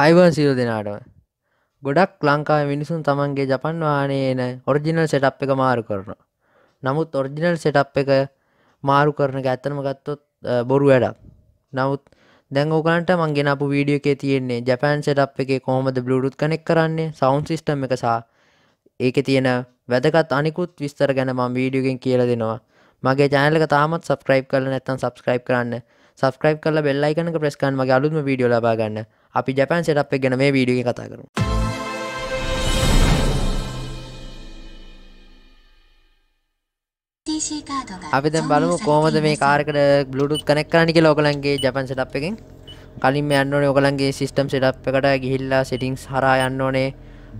Ivan සිරු දෙනාටම ගොඩක් ලංකා මිනිසුන් තමන්ගේ ජපන් වානේ එන ඔරිජිනල් සෙටප් එක මාරු කරන නමුත් ඔරිජිනල් සෙටප් එක මාරු කරන ඇත්තනම ගත්තොත් බොරු වැඩක් නමුත් දැන් ඕකන්ට මංගෙන අපපු වීඩියෝ එකේ තියෙන්නේ ජපන් සෙටප් එක කොහොමද බ්ලුඩුත් කනෙක් කරන්නේ සෞන් සිිස්ටම් එක සහ ඒක තියෙන වැදකත් අනිකුත් විස්තර ගැන ම වීඩියගෙන් කියල දෙනවා මගේ ජනලක තාමත් සබස්ක්‍රයිබ් කල නැත්තන් සබස්ක්‍රයිබ් කරන්න සබස්ක්‍රයිබ් කල බෙල්ලයිකන ප්‍රස්කන් මගේ අලුත්ම වීඩියෝ ලබාගන්න අපි ජැපන් සෙට් ගැන මේ වීඩිය කතා කරු. අපි දැන් බලමු කොහොමද මේ කාරකට බ්ලුටුත් කනෙක් කරන්න කියලා ඔයගලන්ගේ ජපන් සෙටප් එකෙන් කලින් මේ යන්න ඕනේ ඔයගලන්ගේ සිස්ටම් සෙටප් එකට ගිහිල්ලා සෙටින්ග්ස් හරහා යන්න ඕනේ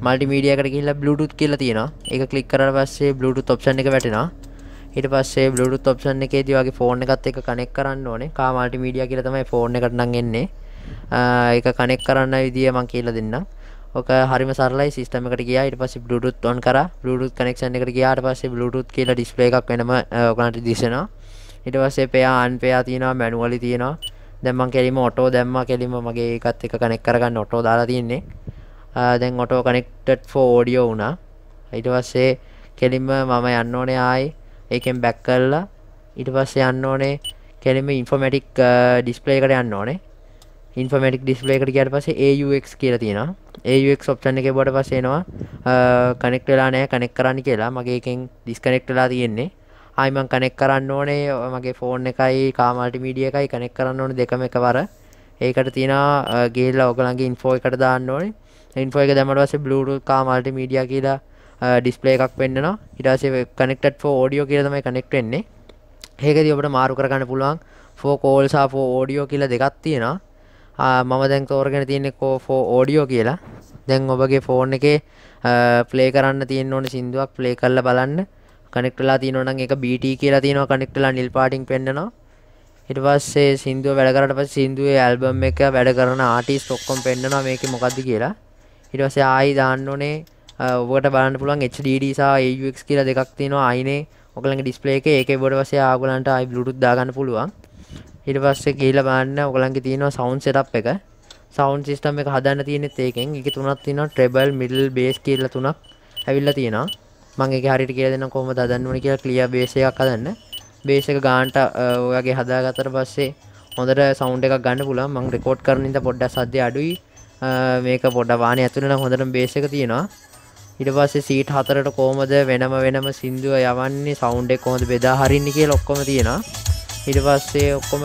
මල්ටිමීඩියා එකට ගිහිල්ලා බ්ලුටුත් කියලා තියෙනවා ඒක ක්ලික් කරලා පස්සේ බ්ලුටුත් ඔප්ෂන් එක වැටෙනවා ඊට පස්සේ බ්ලුටුත් ඔප්ෂන් එකේදී වගේ ෆෝන් එකත් එක්ක කනෙක් කරන්න ඕනේ කා මල්ටිමීඩියා කියලා තමයි ෆෝන් එකට නම් එන්නේ එක කනෙක් කරන්න විදිිය මං කියල දෙන්න ඕක හරිම සරලයි සිස්ටම එකට ගියා ඊට පස්සේ බ්ලූටූත් ඔන් කරා බ්ලූටූත් කනෙක්ෂන් එකට ගියාට පස්සේ බ්ලූටූත් කියලා ඩිස්ප්ලේ එකක් වෙනම ඔයගලන්ට දිසෙනවා ඊට පස්සේ පෙයා අන් පෙයා තියෙනවා මැනුවලි තියෙනවා දැන් මං කෙලිම ඔටෝ දැම්ම කෙලිම මගේ එකත් එක කනෙක් කරගන්න ඔටෝ දාලා තියෙන්නේ දැන් ඔටෝ කනෙක්ටඩ් ෆෝ ඔඩියෝ වුණා ඊට පස්සේ කෙලින්ම මම යන්න ඕනේ ආයි ඒකෙන් බැක් කරලා ඊට පස්සේ යන්න ඕනේ කෙලිම ඉන්ෆෝමැටික් ඩිස්ප්ලේකට යන්න ඕනේ ඉන්ෆමටික් ඩිස්ලේකට ගට පස AUX කියල තියෙන AUX ඔප්ෂන් එක බොඩ පසේනවා කනෙක් වෙලා නෑ කනෙක් කරන්න කියලා මගේ එකෙන් ඩිස්කනෙක්් වෙලා තියෙන්නේ අයිමං කනෙක් කරන්න ඕනේ මගේ ෆෝන් එකයි කාමල්ටි මීඩිය එකයි කනෙක් කරන්න ඕන දෙකම එකවර ඒකට තියෙන ගේල්ලා ඔකළන්ගේ ඉන්ෆෝ එකට දාන්න ඕනේ ඉන්ෆෝ එක දැමට වස බලුරු කාමල්ටි මීඩිය කියලා ඩිස්පලේ එකක් වෙන්නවා ඉටසේ කනෙක්ට ෝ ෝඩියෝ කියලතම කනෙක්ට වෙන්නේ ඒකද ඔබට මාරු කරගන්න පුළුවන් ෆෝ කෝල්සා ෆෝ ෝඩියෝ කියලා දෙකක් තියෙනවා මම දැන් තෝරගෙන තියන්නේ කෝෆෝ ඕඩියෝ කියලා දැන් ඔබගේ ෆෝන් එකේ ප්ලේ කරන්න තියන්න ඕන සිින්දුවක් ප්ලේ කල්ල බලන්න කනෙක්ටලා තියනොන එක බිට කියලා තියනවා කනෙක්ටලා නිල් පාටික් පෙන්න්නවා ඉටවස්සේ සිින්දුව වැඩකරට පස් සිින්දුවේ ඇල්බම් එක වැඩ කරන ආටිස් ටොක්කොම් පෙන්න්නවා මේක මොකක්ද කියලා ඉටවසේ ආයි දාන්න ඕනේ ඔබට බලන්න පුළුවන් HDDසා AUX කියලා දෙකක් තියෙනවා අයිනේ ඔකලගේ ඩිස්පලේ එක ඒක බොඩ වසේ ආගලන්ට අයි බ්ලුටුත් දාගන්න පුළුවන් හිට පස්සේ කියලා බාන්න ඔගලන්ගේ තියෙනවා සවුන් සෙටප් එක සවුන් සිස්ටම් එක හදන්න තියෙනෙත් ඒකෙන් එක තුනක් තියෙනවා ට්‍රෙබල් මිඩල් බේස් කියලා තුනක් ඇවිල්ලා තියෙනවා මම ඒක හරියට කියලා දෙන්නම් කොහොමද හදන්න ඕනේ කියලා ක්ලියර් බේස් එකක් හදන්න බේස් එක ගානට ඔයගේ හදාගත්තට පස්සේ හොඳට සවුන්ඩ් එකක් ගන්න පුළුවන් මම රෙකෝඩ් කරන ඉඳ පොඩ්ඩක් සද්දය අඩුයි මේක පොඩ වානේ ඇතුළේ නම් හොඳටම බේස් එක තියෙනවා ඊට පස්සේ සීට් හතරට කොහොමද වෙනම වෙනම සින්දුව යවන්නේ සවුන්ඩ් එක කොහොමද බෙදා හරින්නේ කියලා ඔක්කොම තියෙනවා හිට පස්සේ ඔක්කොම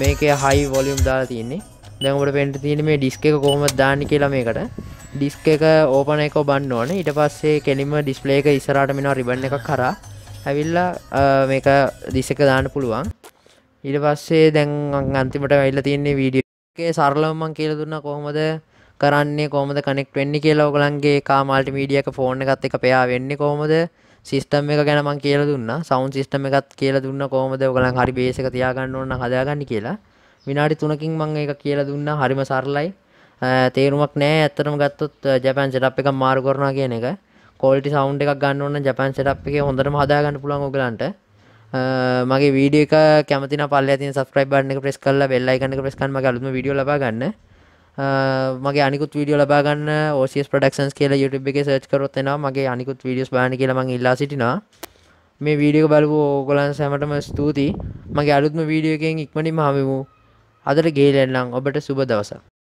මේක හයි වොලියම් දාලා තියන්නේ දැමට පෙන්ට තියෙන මේ ඩිස්ක එක කොහොම දාන්න කියලා මේකට ඩිස්ක එක ඕපන එක බන්න ඕන ඉට පස්සේ කෙලිම ඩිස්පලේ එක ඉස්සරට මෙෙන රිබන්න එක කරා ඇවිල්ලා මේක දිසක දාන්න පුළුවන් ඉට පස්සේ දැන් අන්තිමට වැල්ල තියන්නේ වීඩියගේ සරලවමන් කියල දුන්න කොහොමද කරන්නේ කොමද කනෙක් වෙන්න කියලා ඔගලන්ගේ කා මල්ටි මීඩියක ෆෝන් එකත් එක පයා වෙන්න කොහොමද සිස්ටම් එක ගැන මං කියලා දුන්නා සවුන් සිස්ටම් එකත් කියලා දුන්න කොහොමද ඔයගලන් හරි බේස් එක තියාගන්න ඕන හදාගන්න කියලා විනාඩි 3කින් මං ඒක කියලා දුන්නා හරිම සරලයි තේරුමක් නෑ ඇත්තටම ගත්තොත් ජපාන් සෙටප් එකක් මාරු කරනවා කියන එක කෝල්ටි සවුන්් එකක් ගන්න ඕන ජපාන් සෙටප් එකේ හොඳටම හදාගන්න පුළුවන් ඔයගලන්ට මගේ වීඩියක කැමති පල ති සස්ක්‍රයිබ් එක ප්‍රෙස් කල්ල බෙල්ලයි කන්න ප්‍රෙස්කන්ම ගලුම විඩිය ලබා ගන්න මගේ අනිකුත් වීඩියෝ ලබාගන්න ඕසිස් ප්‍රඩක්ෂන්ස් කියලා YouTube එක සර්ච් කරොත් එනවා මගේ අනිකුත් වීඩියෝස් බාන කියලා මම ඉල්ලා සිටිනා මේ වීඩියෝ බලපු ඕගොල්ලන් සැමටම ස්තුතියි මගේ අලුත්ම වීඩියෝ එකෙන් ඉක්මනින්ම හමුවෙමු අදට ගේලෙන්නම් ඔබට සුබ දවසක්